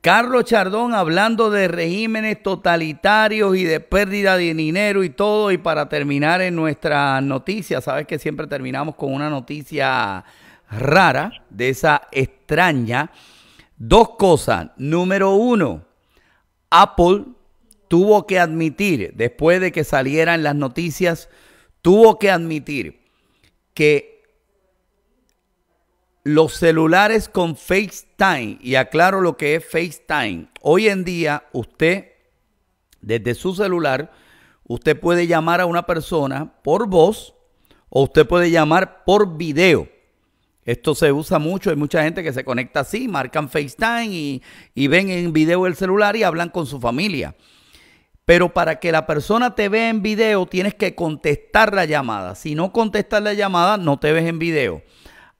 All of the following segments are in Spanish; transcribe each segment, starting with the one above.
Carlos Chardón hablando de regímenes totalitarios y de pérdida de dinero y todo. Y para terminar en nuestra noticia, sabes que siempre terminamos con una noticia rara, de esa extraña. Dos cosas. Número uno, Apple tuvo que admitir, después de que salieran las noticias, tuvo que admitir que los celulares con FaceTime, y aclaro lo que es FaceTime, hoy en día usted, desde su celular, usted puede llamar a una persona por voz o usted puede llamar por video. Esto se usa mucho, hay mucha gente que se conecta así, marcan FaceTime y, y ven en video el celular y hablan con su familia. Pero para que la persona te vea en video, tienes que contestar la llamada. Si no contestas la llamada, no te ves en video.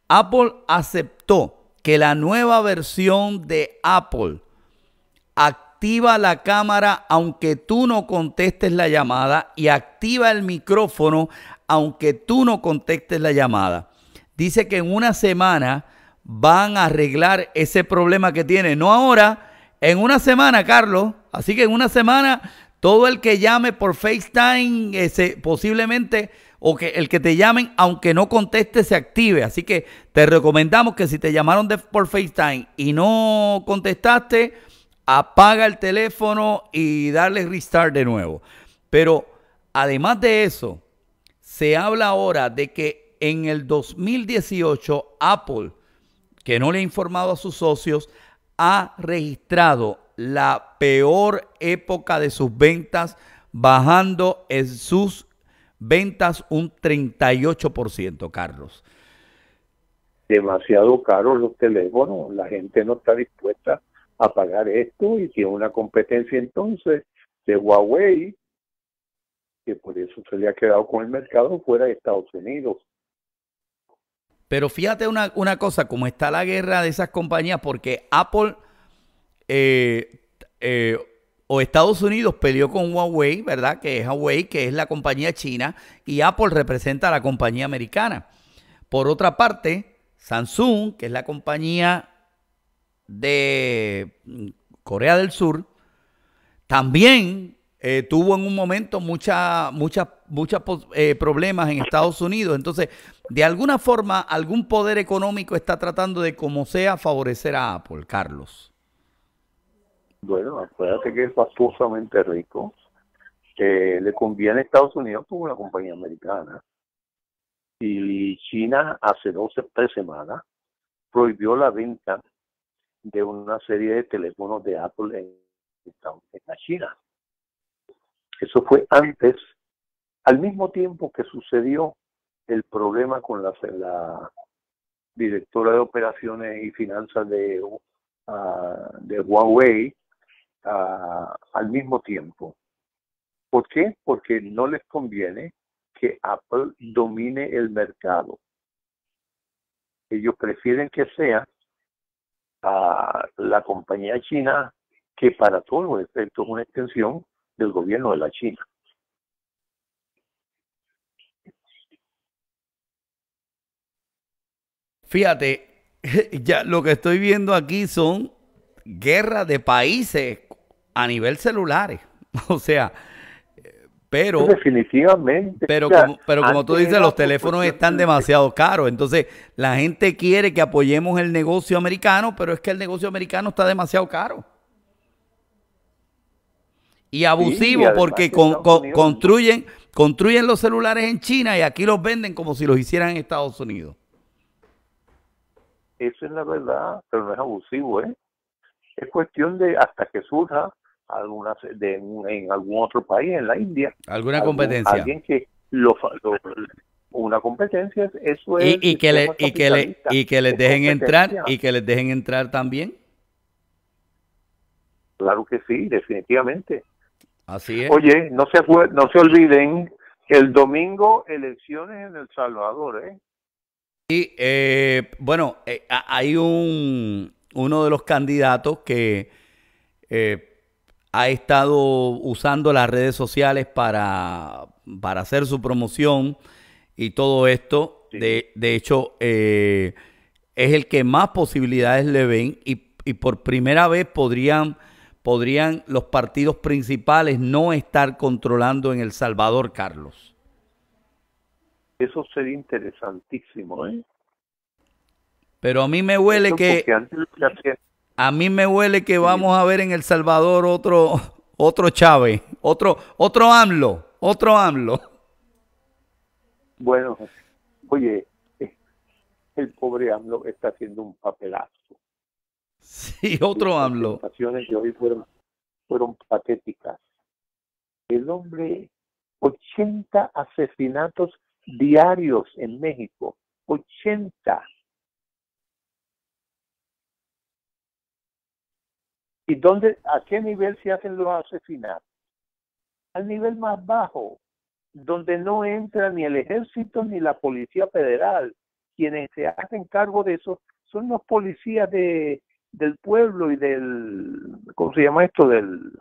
Apple aceptó que la nueva versión de Apple activa la cámara aunque tú no contestes la llamada y activa el micrófono aunque tú no contestes la llamada. Dice que en una semana van a arreglar ese problema que tiene. No ahora, en una semana, Carlos. Así que en una semana, todo el que llame por FaceTime ese, posiblemente o que el que te llamen, aunque no conteste, se active. Así que te recomendamos que si te llamaron de, por FaceTime y no contestaste, apaga el teléfono y darle restart de nuevo. Pero además de eso, se habla ahora de que en el 2018 Apple, que no le ha informado a sus socios, ha registrado la peor época de sus ventas, bajando en sus Ventas un 38%, Carlos. Demasiado caros los teléfonos, la gente no está dispuesta a pagar esto y tiene una competencia entonces de Huawei, que por eso se le ha quedado con el mercado fuera de Estados Unidos. Pero fíjate una, una cosa, como está la guerra de esas compañías, porque Apple eh, eh, o Estados Unidos peleó con Huawei, ¿verdad? Que es Huawei, que es la compañía china, y Apple representa a la compañía americana. Por otra parte, Samsung, que es la compañía de mm, Corea del Sur, también eh, tuvo en un momento muchos eh, problemas en Estados Unidos. Entonces, de alguna forma, algún poder económico está tratando de, como sea, favorecer a Apple, Carlos. Bueno, acuérdate que es fastuosamente rico. Eh, le conviene a Estados Unidos como una compañía americana. Y China hace dos tres semanas prohibió la venta de una serie de teléfonos de Apple en, la China. Eso fue antes, al mismo tiempo que sucedió el problema con la, directora de operaciones y finanzas de, ah, de Huawei, al mismo tiempo. ¿Por qué? Porque no les conviene que Apple domine el mercado. Ellos prefieren que sea la compañía china que para todos los efectos es una extensión del gobierno de la China. Fíjate, ya lo que estoy viendo aquí son guerras de países a nivel celulares. O sea, pero... Definitivamente. Pero como, pero como tú dices, los teléfonos están demasiado caros. Entonces, la gente quiere que apoyemos el negocio americano, pero es que el negocio americano está demasiado caro. Y abusivo porque construyen, construyen los celulares en China y aquí los venden como si los hicieran en Estados Unidos. Eso es la verdad, pero no es abusivo, ¿eh? es cuestión de hasta que surja algunas en algún otro país, en la India. ¿Alguna competencia? Alguien que lo, una competencia, eso es. Y, y que, le, que le, y que les dejen entrar, y que les dejen entrar también. Claro que sí, definitivamente. Así es. Oye, no se, no se olviden que el domingo elecciones en El Salvador, ¿eh? Y eh, bueno, eh, hay un uno de los candidatos que eh, ha estado usando las redes sociales para, para hacer su promoción y todo esto. De, hecho, eh, es el que más posibilidades le ven y, por primera vez podrían, podrían los partidos principales no estar controlando en El Salvador, Carlos. Eso sería interesantísimo, ¿eh? Pero a mí me huele que a mí me huele que vamos a ver en El Salvador otro otro Chávez, otro otro AMLO, otro AMLO. Bueno, oye, el pobre AMLO está haciendo un papelazo. Sí, otro AMLO. Las situaciones de hoy fueron, fueron patéticas. El hombre, 80 asesinatos diarios en México, 80 ¿Y dónde, a qué nivel se hacen los asesinatos? Al nivel más bajo, donde no entra ni el ejército ni la policía federal. Quienes se hacen cargo de eso son los policías de, del pueblo y del, ¿cómo se llama esto? Del,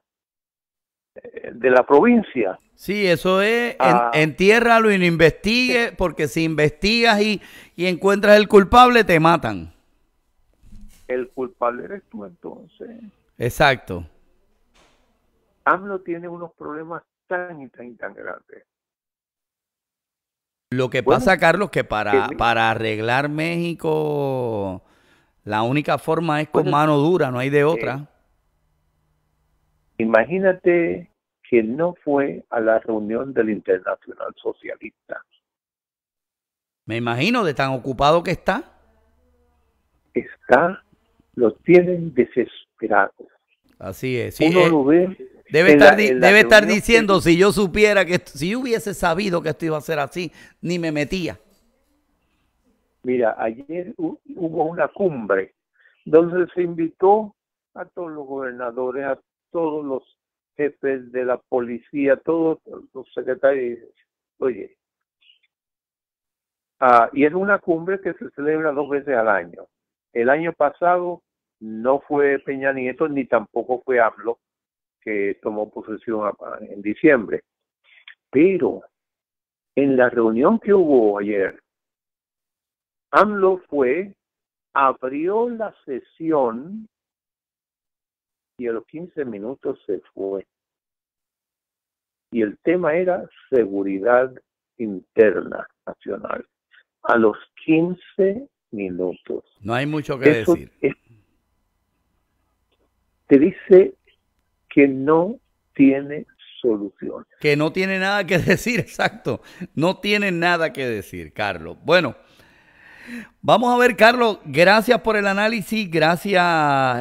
eh, de la provincia. Sí, eso es, ah. entiérralo y no investigue, porque si investigas y, y encuentras el culpable, te matan. El culpable eres tú entonces. Exacto. AMLO tiene unos problemas tan y tan y tan grandes. Lo que pasa, Carlos, que para, para arreglar México, la única forma es con mano dura, no hay de otra. Eh, imagínate que no fue a la reunión del Internacional Socialista. Me imagino de tan ocupado que está. Está, lo tienen desesperado Así es. Uno eh, debe estar, debe estar diciendo, si yo supiera que, si hubiese sabido que esto iba a ser así, ni me metía. Mira, ayer hubo una cumbre donde se invitó a todos los gobernadores, a todos los jefes de la policía, a todos los secretarios. Oye, ah, y es una cumbre que se celebra dos veces al año. El año pasado no fue Peña Nieto ni tampoco fue AMLO que tomó posesión en diciembre. Pero en la reunión que hubo ayer, AMLO fue, abrió la sesión y a los 15 minutos se fue. Y el tema era seguridad interna nacional. A los 15 minutos. No hay mucho que decir te dice que no tiene solución. Que no tiene nada que decir, exacto. No tiene nada que decir, Carlos. Bueno. Vamos a ver, Carlos, gracias por el análisis, gracias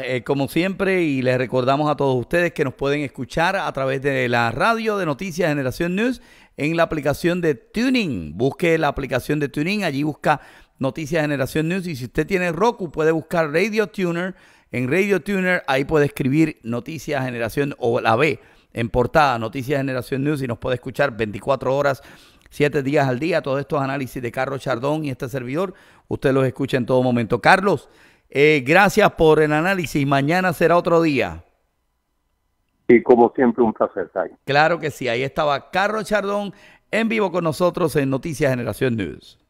eh, como siempre y les recordamos a todos ustedes que nos pueden escuchar a través de la radio de Noticias Generación News en la aplicación de Tuning. Busque la aplicación de Tuning, allí busca Noticias Generación News y si usted tiene Roku puede buscar Radio Tuner en Radio Tuner, ahí puede escribir Noticias Generación o la B en portada, Noticias Generación News, y nos puede escuchar 24 horas, 7 días al día. Todos estos análisis de Carlos Chardón y este servidor, usted los escucha en todo momento. Carlos, eh, gracias por el análisis. Mañana será otro día. Y como siempre, un placer, Claro que sí, ahí estaba Carlos Chardón en vivo con nosotros en Noticias Generación News.